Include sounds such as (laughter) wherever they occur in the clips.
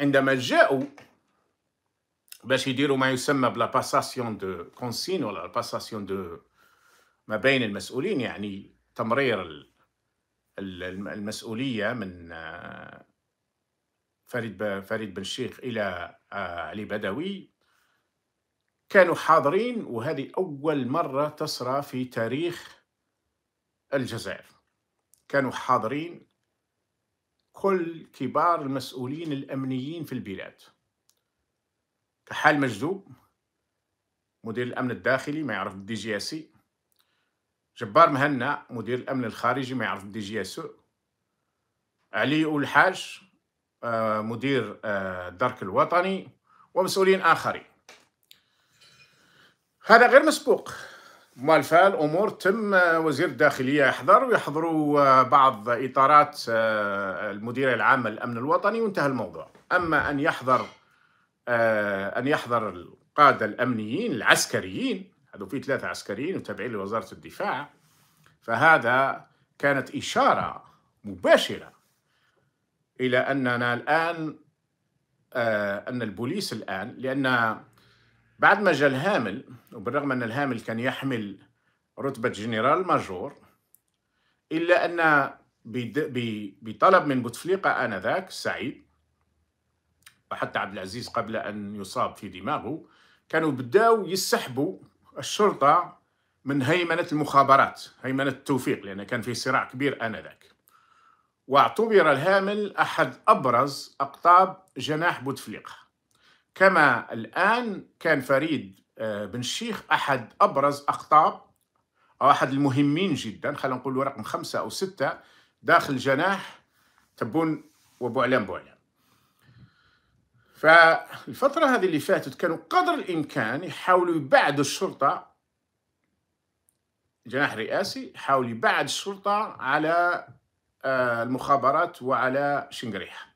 عندما جاءوا باش يديروا ما يسمى بلا باساسيون دو كونسين ولا باساسيون دو ما بين المسؤولين يعني تمرير المسؤوليه من فريد فريد بن شيخ الى علي بدوي كانوا حاضرين وهذه اول مره تصرى في تاريخ الجزائر كانوا حاضرين كل كبار المسؤولين الأمنيين في البلاد كحال مجذوب مدير الأمن الداخلي ما يعرف بالدي جي اسي جبار مهنا مدير الأمن الخارجي ما يعرف بالدي جي اس علي الحاج آه، مدير آه، الدرك الوطني ومسؤولين آخرين هذا غير مسبوق مال الامور تم آه، وزير الداخليه يحضر ويحضروا آه، بعض اطارات آه، المديريه العامه للامن الوطني وانتهى الموضوع اما ان يحضر ان يحضر القاده الامنيين العسكريين هذو في ثلاثه عسكريين متابعين لوزاره الدفاع فهذا كانت اشاره مباشره الى اننا الان ان البوليس الان لان بعد ما جاء الهامل وبالرغم أن الهامل كان يحمل رتبة جنرال ماجور إلا أن بطلب من بوتفليقة آنذاك سعيد وحتى عبد العزيز قبل أن يصاب في دماغه كانوا بداو يسحبوا الشرطة من هيمنة المخابرات هيمنة التوفيق لأن كان في صراع كبير آنذاك واعتبر الهامل أحد أبرز أقطاب جناح بوتفليقة كما الآن كان فريد آه، بن شيخ أحد أبرز أقطاب أو أحد المهمين جدا خلينا نقول رقم خمسة أو ستة داخل جناح تبون وبعلان بوعلان فالفترة هذه اللي فاتت كانوا قدر الإمكان يحاولوا يبعدوا الشرطة جناح رئاسي يحاول يبعد الشرطة على آه، المخابرات وعلى شنقريحه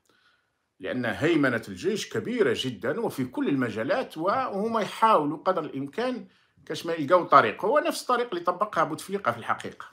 لأن هيمنة الجيش كبيرة جدا وفي كل المجالات وهما يحاولوا قدر الإمكان كاش ما يلقاو طريق هو نفس الطريق اللي طبقها بوتفليقة في الحقيقة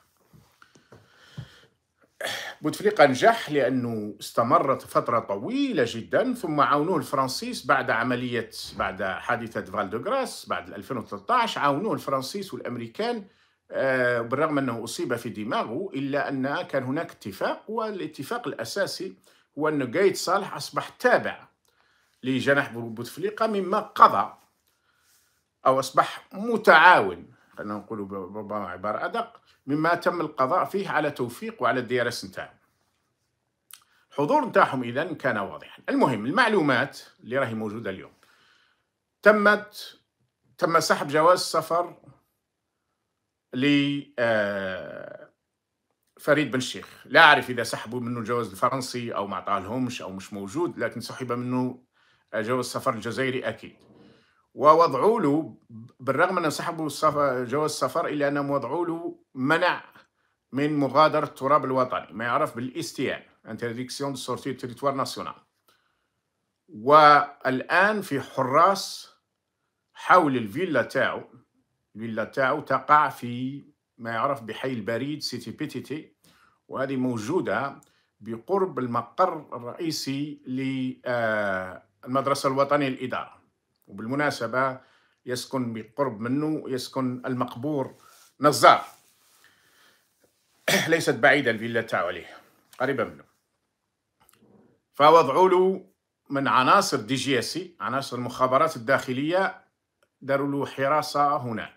بوتفليقة نجح لأنه استمرت فترة طويلة جدا ثم عاونوه الفرنسيس بعد عملية بعد حادثة فالدوغراس بعد 2013 عاونوه الفرنسيس والأمريكان آه، بالرغم أنه أصيب في دماغه إلا أن كان هناك اتفاق والاتفاق الأساسي هو أن قايد صالح أصبح تابع لجناح بوتفليقة مما قضى أو أصبح متعاون خلينا نقول عبارة أدق مما تم القضاء فيه على توفيق وعلى الديارس نتاعهم الحضور نتاعهم إذا كان واضحا المهم المعلومات اللي راهي موجودة اليوم تمت تم سحب جواز سفر ل آه، فريد بن شيخ لا أعرف إذا سحبوا منه الجواز الفرنسي أو ما لهمش أو مش موجود لكن سحب منه آه، جواز السفر الجزائري أكيد ووضعوا له بالرغم أن سحبوا جواز السفر إلا أنهم وضعوا له منع من مغادرة التراب الوطني ما يعرف بالاستيان انترديكسيون دو سورتي تريتوار ناسيونال والآن في حراس حول الفيلا تاعو الفيلا تاعو تقع في ما يعرف بحي البريد سيتي بيتيتي وهذه موجودة بقرب المقر الرئيسي للمدرسة آه، الوطنية للإدارة وبالمناسبة يسكن بقرب منه يسكن المقبور نزار (clears throat) ليست بعيدة الفيلا تاعو عليه قريبة منه فوضعوا له من عناصر دي جي سي عناصر المخابرات الداخلية داروا له حراسة هناك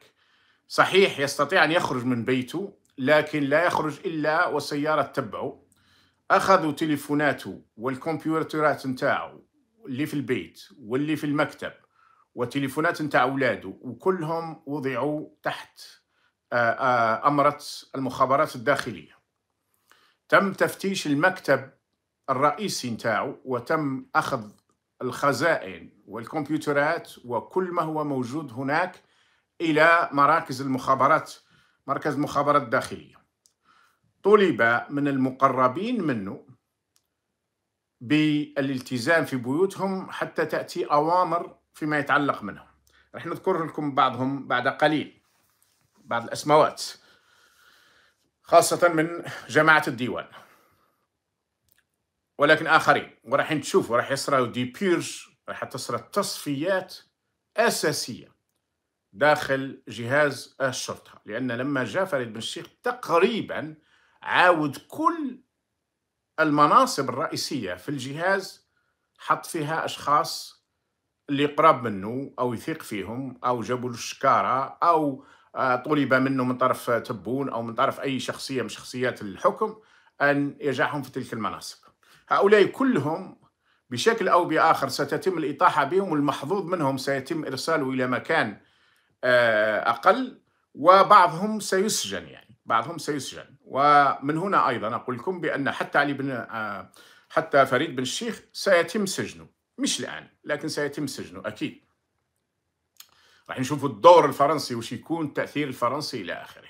صحيح يستطيع أن يخرج من بيته لكن لا يخرج إلا والسيارة تبعه أخذوا تليفوناته والكمبيوترات نتاعو اللي في البيت واللي في المكتب وتليفونات نتاع أولاده وكلهم وضعوا تحت آه، آه، أمرة المخابرات الداخلية تم تفتيش المكتب الرئيسي نتاعو وتم أخذ الخزائن والكمبيوترات وكل ما هو موجود هناك إلى مراكز المخابرات مركز المخابرات الداخلية طلب من المقربين منه بالالتزام في بيوتهم حتى تأتي أوامر فيما يتعلق منهم رح نذكر لكم بعضهم بعد قليل بعض الأسماوات خاصة من جماعة الديوان ولكن آخرين وراح تشوفوا راح يصرى دي بيرج راح تصرى تصفيات أساسية داخل جهاز الشرطة لأن لما جاء فريد بن الشيخ تقريبا عاود كل المناصب الرئيسية في الجهاز حط فيها أشخاص اللي قراب منه أو يثق فيهم أو جابوا له الشكارة أو آه، طلب منه من طرف تبون أو من طرف أي شخصية من شخصيات الحكم أن يجعهم في تلك المناصب هؤلاء كلهم بشكل أو بآخر ستتم الإطاحة بهم والمحظوظ منهم سيتم إرساله إلى مكان آه، أقل وبعضهم سيسجن يعني بعضهم سيسجن ومن هنا أيضا أقول لكم بأن حتى علي بن آه، حتى فريد بن الشيخ سيتم سجنه مش الآن لكن سيتم سجنه أكيد راح نشوفوا الدور الفرنسي وش يكون تأثير الفرنسي إلى آخره